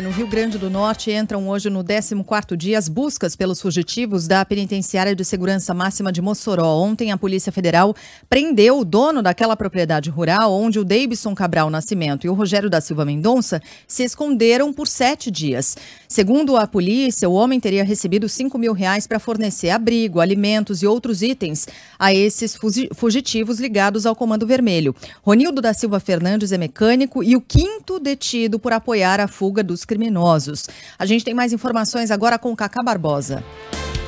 No Rio Grande do Norte entram hoje no 14º dia as buscas pelos fugitivos da Penitenciária de Segurança Máxima de Mossoró. Ontem a Polícia Federal prendeu o dono daquela propriedade rural onde o Davidson Cabral Nascimento e o Rogério da Silva Mendonça se esconderam por sete dias. Segundo a polícia, o homem teria recebido 5 mil reais para fornecer abrigo, alimentos e outros itens a esses fugitivos ligados ao Comando Vermelho. Ronildo da Silva Fernandes é mecânico e o quinto detido por apoiar a fuga dos dos criminosos. A gente tem mais informações agora com Cacá Barbosa.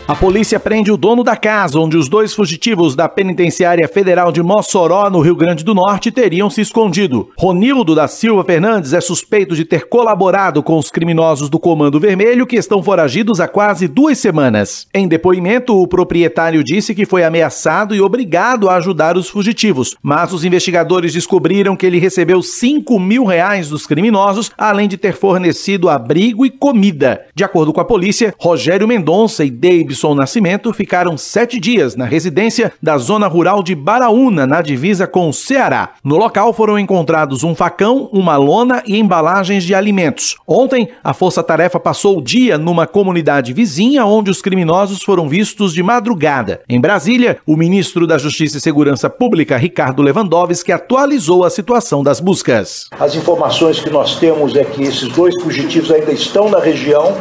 A polícia prende o dono da casa onde os dois fugitivos da Penitenciária Federal de Mossoró, no Rio Grande do Norte, teriam se escondido. Ronildo da Silva Fernandes é suspeito de ter colaborado com os criminosos do Comando Vermelho que estão foragidos há quase duas semanas. Em depoimento, o proprietário disse que foi ameaçado e obrigado a ajudar os fugitivos, mas os investigadores descobriram que ele recebeu 5 mil reais dos criminosos, além de ter fornecido abrigo e comida. De acordo com a polícia, Rogério Mendonça e David Gibson Nascimento ficaram sete dias na residência da zona rural de Baraúna, na divisa com o Ceará. No local foram encontrados um facão, uma lona e embalagens de alimentos. Ontem, a força-tarefa passou o dia numa comunidade vizinha onde os criminosos foram vistos de madrugada. Em Brasília, o ministro da Justiça e Segurança Pública, Ricardo Lewandowski, atualizou a situação das buscas. As informações que nós temos é que esses dois fugitivos ainda estão na região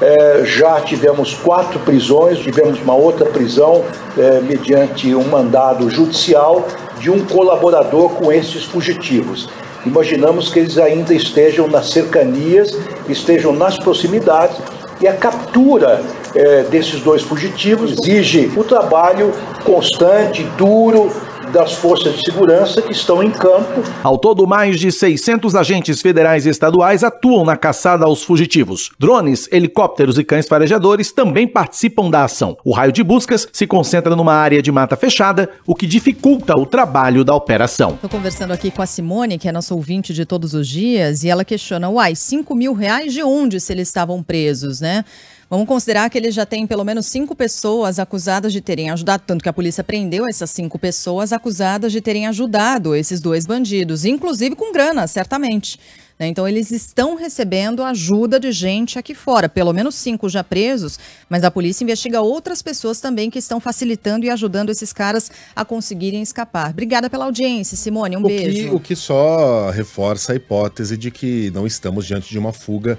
é, já tivemos quatro prisões, tivemos uma outra prisão é, mediante um mandado judicial de um colaborador com esses fugitivos. Imaginamos que eles ainda estejam nas cercanias, estejam nas proximidades e a captura é, desses dois fugitivos exige o um trabalho constante, duro, das forças de segurança que estão em campo. Ao todo, mais de 600 agentes federais e estaduais atuam na caçada aos fugitivos. Drones, helicópteros e cães farejadores também participam da ação. O raio de buscas se concentra numa área de mata fechada, o que dificulta o trabalho da operação. Estou conversando aqui com a Simone, que é nossa ouvinte de todos os dias, e ela questiona: uai, 5 mil reais de onde se eles estavam presos, né? Vamos considerar que ele já tem pelo menos cinco pessoas acusadas de terem ajudado, tanto que a polícia prendeu essas cinco pessoas acusadas de terem ajudado esses dois bandidos, inclusive com grana, certamente. Né? Então, eles estão recebendo ajuda de gente aqui fora, pelo menos cinco já presos, mas a polícia investiga outras pessoas também que estão facilitando e ajudando esses caras a conseguirem escapar. Obrigada pela audiência, Simone. Um o beijo. Que, o que só reforça a hipótese de que não estamos diante de uma fuga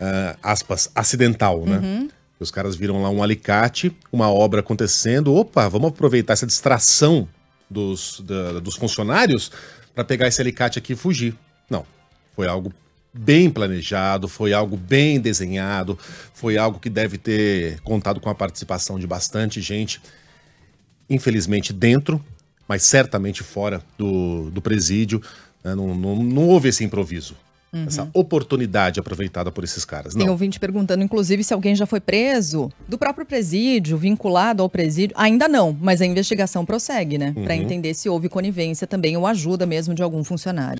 uh, aspas, acidental, né? Uhum. Os caras viram lá um alicate, uma obra acontecendo. Opa, vamos aproveitar essa distração dos, da, dos funcionários para pegar esse alicate aqui e fugir. Não, foi algo bem planejado, foi algo bem desenhado, foi algo que deve ter contado com a participação de bastante gente, infelizmente dentro, mas certamente fora do, do presídio. Né? Não, não, não houve esse improviso. Uhum. Essa oportunidade aproveitada por esses caras. Não. Tem ouvinte perguntando, inclusive, se alguém já foi preso do próprio presídio, vinculado ao presídio. Ainda não, mas a investigação prossegue, né? Uhum. Para entender se houve conivência também ou ajuda mesmo de algum funcionário.